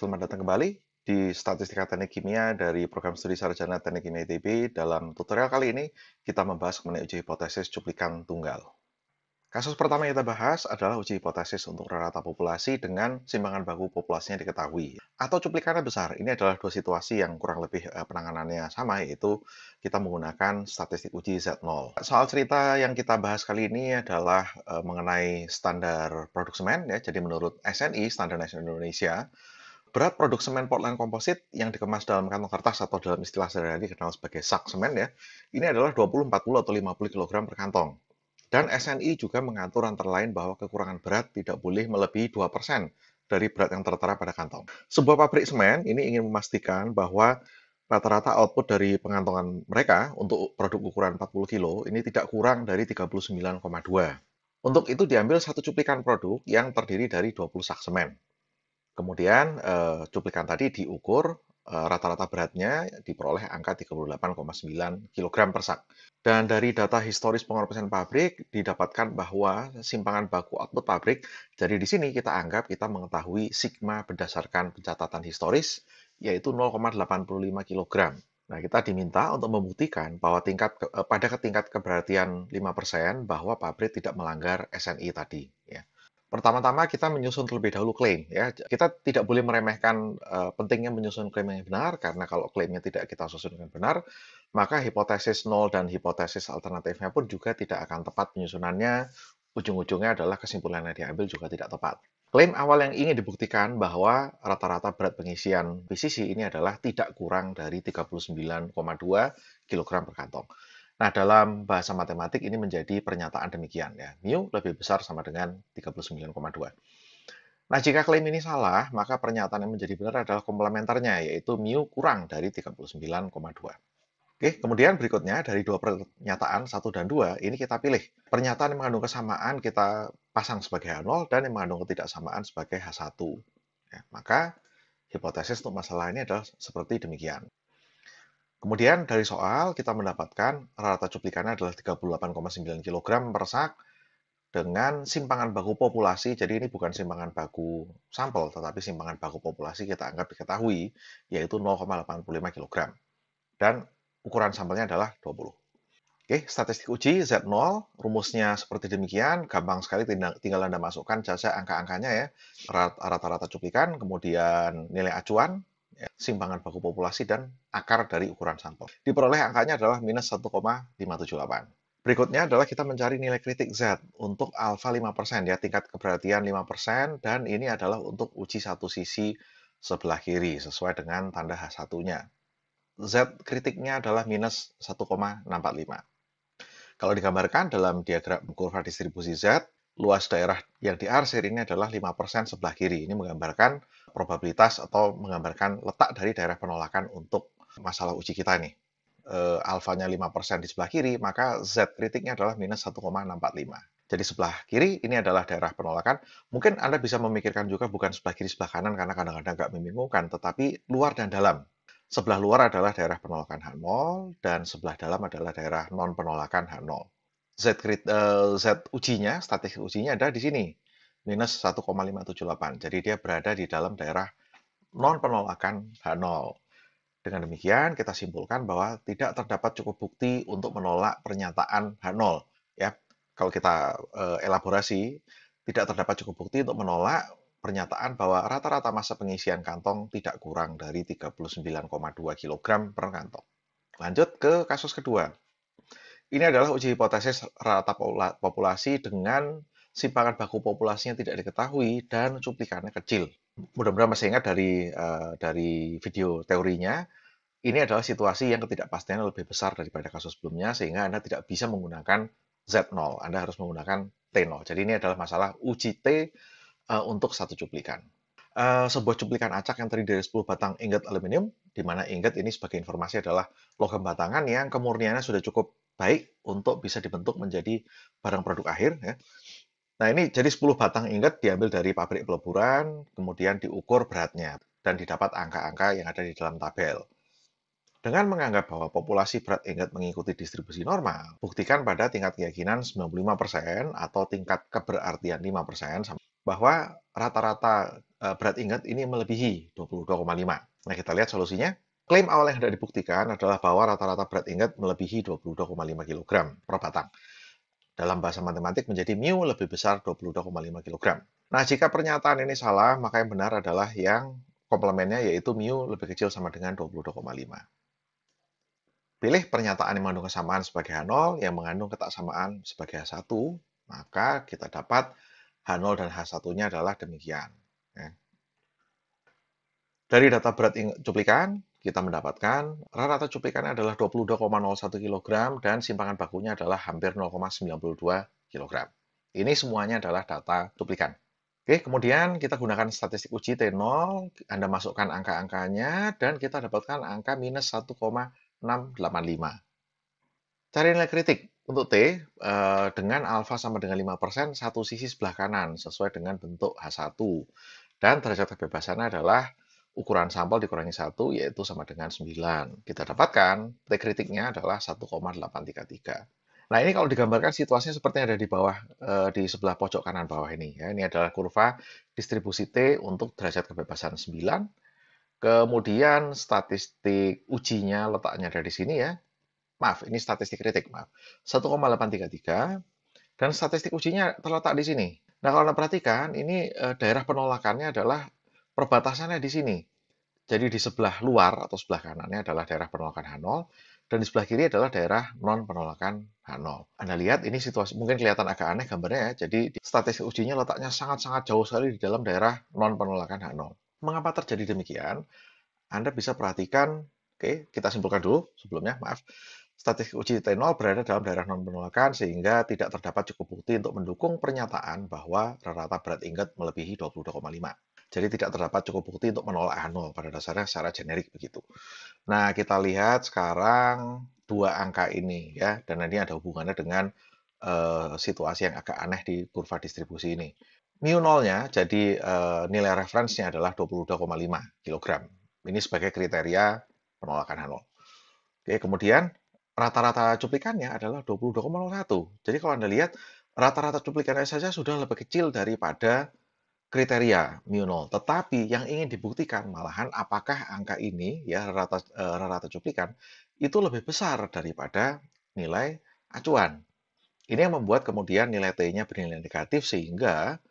Selamat datang kembali di Statistika Teknik Kimia dari Program Studi Sarjana Teknik Kimia ITB. Dalam tutorial kali ini, kita membahas mengenai uji hipotesis cuplikan tunggal. Kasus pertama yang kita bahas adalah uji hipotesis untuk rata populasi dengan simpangan baku populasinya diketahui. Atau cuplikannya besar. Ini adalah dua situasi yang kurang lebih eh, penanganannya sama, yaitu kita menggunakan statistik uji Z0. Soal cerita yang kita bahas kali ini adalah eh, mengenai standar produk semen. Ya. Jadi menurut SNI, Standar Nasional Indonesia, Berat produk semen Portland komposit yang dikemas dalam kantong kertas atau dalam istilah sehari-hari dikenal sebagai sak semen ya, ini adalah 20, 40, atau 50 kg per kantong. Dan SNI juga mengatur antara lain bahwa kekurangan berat tidak boleh melebihi 2% dari berat yang tertera pada kantong. Sebuah pabrik semen ini ingin memastikan bahwa rata-rata output dari pengantongan mereka untuk produk ukuran 40 kilo ini tidak kurang dari 39,2. Untuk itu diambil satu cuplikan produk yang terdiri dari 20 sak semen. Kemudian eh, cuplikan tadi diukur eh, rata-rata beratnya diperoleh angka 38,9 kg per sak. Dan dari data historis pengoperasian pabrik didapatkan bahwa simpangan baku output pabrik. Jadi di sini kita anggap kita mengetahui sigma berdasarkan pencatatan historis yaitu 0,85 kg. Nah, kita diminta untuk membuktikan bahwa tingkat eh, pada tingkat keberhatian 5% bahwa pabrik tidak melanggar SNI tadi ya. Pertama-tama kita menyusun terlebih dahulu klaim ya. Kita tidak boleh meremehkan uh, pentingnya menyusun klaim yang benar karena kalau klaimnya tidak kita susun dengan benar, maka hipotesis nol dan hipotesis alternatifnya pun juga tidak akan tepat penyusunannya. Ujung-ujungnya adalah kesimpulan yang diambil juga tidak tepat. Klaim awal yang ingin dibuktikan bahwa rata-rata berat pengisian PCC ini adalah tidak kurang dari 39,2 kg per kantong. Nah, dalam bahasa matematik ini menjadi pernyataan demikian ya. Mu lebih besar sama dengan 39,2. Nah, jika klaim ini salah, maka pernyataan yang menjadi benar adalah komplementernya, yaitu mu kurang dari 39,2. Oke, kemudian berikutnya dari dua pernyataan, satu dan dua, ini kita pilih. Pernyataan yang mengandung kesamaan kita pasang sebagai H0 dan yang mengandung ketidaksamaan sebagai H1. Ya, maka hipotesis untuk masalah ini adalah seperti demikian. Kemudian dari soal kita mendapatkan rata cuplikannya adalah 38,9 kg per sak dengan simpangan baku populasi. Jadi ini bukan simpangan baku sampel, tetapi simpangan baku populasi kita anggap diketahui, yaitu 0,85 kg. Dan ukuran sampelnya adalah 20. Oke, statistik uji Z0, rumusnya seperti demikian, gampang sekali tinggal Anda masukkan jasa angka-angkanya ya, rata-rata cuplikan, kemudian nilai acuan, Ya, simpangan baku populasi dan akar dari ukuran sampel. Diperoleh angkanya adalah minus 1,578. Berikutnya adalah kita mencari nilai kritik Z untuk alfa 5%, ya tingkat keberhatian 5%, dan ini adalah untuk uji satu sisi sebelah kiri sesuai dengan tanda H1-nya. Z kritiknya adalah minus 1,645. Kalau digambarkan dalam diagram kurva distribusi Z, luas daerah yang diarsir ini adalah 5% sebelah kiri. Ini menggambarkan probabilitas atau menggambarkan letak dari daerah penolakan untuk masalah uji kita nih. Eh, e, alfanya 5% di sebelah kiri, maka Z kritiknya adalah minus 1,645. Jadi sebelah kiri ini adalah daerah penolakan. Mungkin Anda bisa memikirkan juga bukan sebelah kiri, sebelah kanan, karena kadang-kadang nggak membingungkan, tetapi luar dan dalam. Sebelah luar adalah daerah penolakan H0, dan sebelah dalam adalah daerah non-penolakan H0. Z, uh, Z ujinya, statistik ujinya ada di sini, minus 1,578. Jadi dia berada di dalam daerah non penolakan H0. Dengan demikian, kita simpulkan bahwa tidak terdapat cukup bukti untuk menolak pernyataan H0. Ya, kalau kita uh, elaborasi, tidak terdapat cukup bukti untuk menolak pernyataan bahwa rata-rata masa pengisian kantong tidak kurang dari 39,2 kg per kantong. Lanjut ke kasus kedua. Ini adalah uji hipotesis rata populasi dengan simpangan baku populasinya tidak diketahui dan cuplikannya kecil. Mudah-mudahan masih ingat dari uh, dari video teorinya. Ini adalah situasi yang ketidakpastiannya lebih besar daripada kasus sebelumnya sehingga Anda tidak bisa menggunakan Z0. Anda harus menggunakan T0. Jadi ini adalah masalah uji T uh, untuk satu cuplikan. Uh, sebuah cuplikan acak yang terdiri dari 10 batang ingot aluminium, di mana ingot ini sebagai informasi adalah logam batangan yang kemurniannya sudah cukup baik untuk bisa dibentuk menjadi barang produk akhir. Ya. Nah ini jadi 10 batang ingot diambil dari pabrik peleburan, kemudian diukur beratnya, dan didapat angka-angka yang ada di dalam tabel. Dengan menganggap bahwa populasi berat ingot mengikuti distribusi normal, buktikan pada tingkat keyakinan 95% atau tingkat keberartian 5% bahwa rata-rata eh, berat ingot ini melebihi 22,5. Nah, kita lihat solusinya. Klaim awal yang hendak dibuktikan adalah bahwa rata-rata berat ingat melebihi 22,5 kg per batang. Dalam bahasa matematik menjadi mu lebih besar 22,5 kg. Nah, jika pernyataan ini salah, maka yang benar adalah yang komplemennya yaitu mu lebih kecil sama dengan 22,5. Pilih pernyataan yang mengandung kesamaan sebagai H0, yang mengandung ketaksamaan sebagai H1, maka kita dapat H0 dan H1-nya adalah demikian. Ya. Dari data berat cuplikan, kita mendapatkan rata-rata cuplikan adalah 22,01 kg dan simpangan bakunya adalah hampir 0,92 kg. Ini semuanya adalah data cuplikan. Oke, kemudian kita gunakan statistik uji T0, Anda masukkan angka-angkanya, dan kita dapatkan angka minus 1,685. Cari nilai kritik untuk T eh, dengan alfa sama dengan 5%, satu sisi sebelah kanan, sesuai dengan bentuk H1. Dan derajat kebebasannya adalah ukuran sampel dikurangi satu yaitu sama dengan 9. Kita dapatkan T kritiknya adalah 1,833. Nah ini kalau digambarkan situasinya seperti yang ada di bawah, eh, di sebelah pojok kanan bawah ini. Ya. Ini adalah kurva distribusi T untuk derajat kebebasan 9. Kemudian statistik ujinya letaknya dari sini ya. Maaf, ini statistik kritik, maaf. 1,833. Dan statistik ujinya terletak di sini. Nah kalau Anda perhatikan, ini eh, daerah penolakannya adalah Perbatasannya di sini. Jadi di sebelah luar atau sebelah kanannya adalah daerah penolakan H0 dan di sebelah kiri adalah daerah non penolakan H0. Anda lihat ini situasi mungkin kelihatan agak aneh gambarnya ya. Jadi statistik ujinya letaknya sangat-sangat jauh sekali di dalam daerah non penolakan H0. Mengapa terjadi demikian? Anda bisa perhatikan, oke, kita simpulkan dulu sebelumnya, maaf. Statistik uji T0 berada dalam daerah non penolakan sehingga tidak terdapat cukup bukti untuk mendukung pernyataan bahwa rata-rata berat ingat melebihi 22,5. Jadi tidak terdapat cukup bukti untuk menolak a pada dasarnya secara generik begitu. Nah, kita lihat sekarang dua angka ini ya dan ini ada hubungannya dengan uh, situasi yang agak aneh di kurva distribusi ini. Mu nolnya jadi uh, nilai referensinya adalah 22,5 kg. Ini sebagai kriteria penolakan h Oke, kemudian rata-rata cuplikannya adalah 22,01. Jadi kalau Anda lihat rata-rata cuplikannya saja sudah lebih kecil daripada kriteria mu nol. Tetapi yang ingin dibuktikan malahan apakah angka ini ya rata e, rata cuplikan itu lebih besar daripada nilai acuan. Ini yang membuat kemudian nilai T-nya bernilai negatif sehingga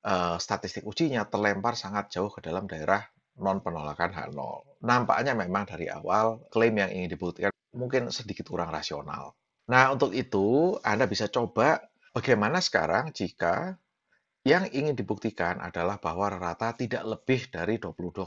uh, statistik ujinya terlempar sangat jauh ke dalam daerah non penolakan H0. Nampaknya memang dari awal klaim yang ingin dibuktikan mungkin sedikit kurang rasional. Nah, untuk itu Anda bisa coba bagaimana sekarang jika yang ingin dibuktikan adalah bahwa rata tidak lebih dari 22,5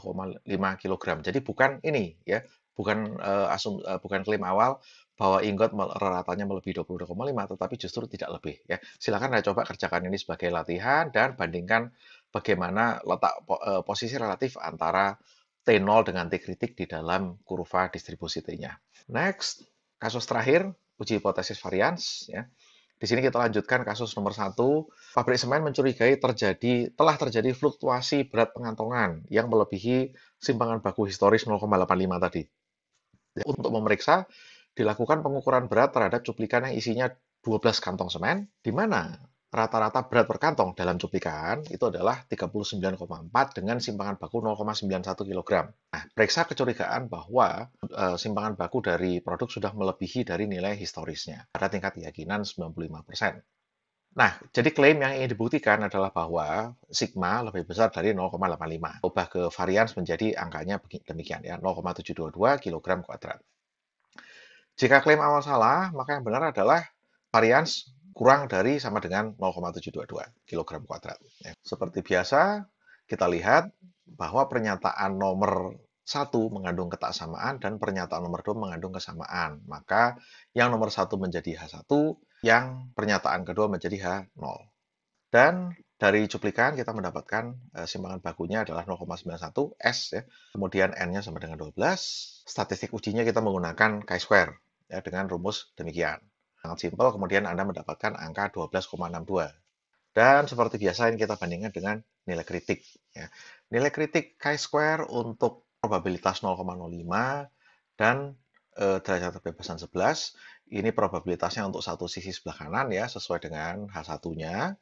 kg. Jadi bukan ini ya, bukan uh, asum uh, bukan klaim awal bahwa ingot rata ratanya melebihi 22,5 tetapi justru tidak lebih ya. Silakan Anda coba kerjakan ini sebagai latihan dan bandingkan bagaimana letak uh, posisi relatif antara T0 dengan T kritik di dalam kurva distribusi T-nya. Next, kasus terakhir uji hipotesis varians ya. Di sini kita lanjutkan kasus nomor satu. Pabrik semen mencurigai terjadi telah terjadi fluktuasi berat pengantongan yang melebihi simpangan baku historis 0,85 tadi. Untuk memeriksa, dilakukan pengukuran berat terhadap cuplikan yang isinya 12 kantong semen, di mana rata-rata berat per kantong dalam cuplikan itu adalah 39,4 dengan simpangan baku 0,91 kg. Nah, periksa kecurigaan bahwa e, simpangan baku dari produk sudah melebihi dari nilai historisnya Ada tingkat keyakinan 95%. Nah, jadi klaim yang ingin dibuktikan adalah bahwa sigma lebih besar dari 0,85. Ubah ke varians menjadi angkanya demikian ya, 0,722 kg kuadrat. Jika klaim awal salah, maka yang benar adalah varians kurang dari sama dengan 0,722 kg kuadrat. Ya. Seperti biasa, kita lihat bahwa pernyataan nomor 1 mengandung ketaksamaan dan pernyataan nomor 2 mengandung kesamaan. Maka yang nomor 1 menjadi H1, yang pernyataan kedua menjadi H0. Dan dari cuplikan kita mendapatkan eh, simpangan bakunya adalah 0,91 S. Ya. Kemudian N-nya sama dengan 12. Statistik ujinya kita menggunakan chi-square ya, dengan rumus demikian sangat simpel, kemudian Anda mendapatkan angka 12,62. Dan seperti biasa ini kita bandingkan dengan nilai kritik. Ya. Nilai kritik chi-square untuk probabilitas 0,05 dan e, derajat kebebasan 11. Ini probabilitasnya untuk satu sisi sebelah kanan ya, sesuai dengan H1-nya.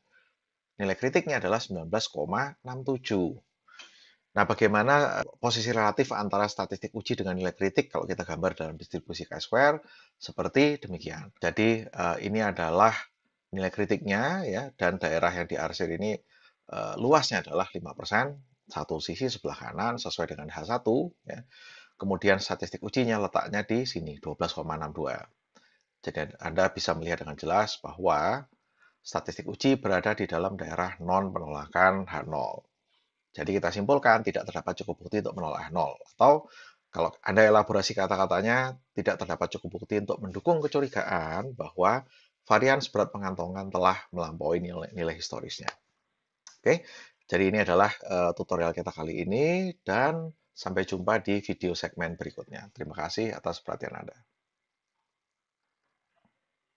Nilai kritiknya adalah 19,67. Nah, bagaimana eh, posisi relatif antara statistik uji dengan nilai kritik kalau kita gambar dalam distribusi k square seperti demikian. Jadi eh, ini adalah nilai kritiknya ya dan daerah yang diarsir ini eh, luasnya adalah 5%, satu sisi sebelah kanan sesuai dengan H1 ya. Kemudian statistik ujinya letaknya di sini 12,62. Jadi Anda bisa melihat dengan jelas bahwa statistik uji berada di dalam daerah non penolakan H0. Jadi kita simpulkan tidak terdapat cukup bukti untuk menolak nol. Atau kalau Anda elaborasi kata-katanya, tidak terdapat cukup bukti untuk mendukung kecurigaan bahwa varian seberat pengantongan telah melampaui nilai, nilai historisnya. Oke, jadi ini adalah uh, tutorial kita kali ini dan sampai jumpa di video segmen berikutnya. Terima kasih atas perhatian Anda.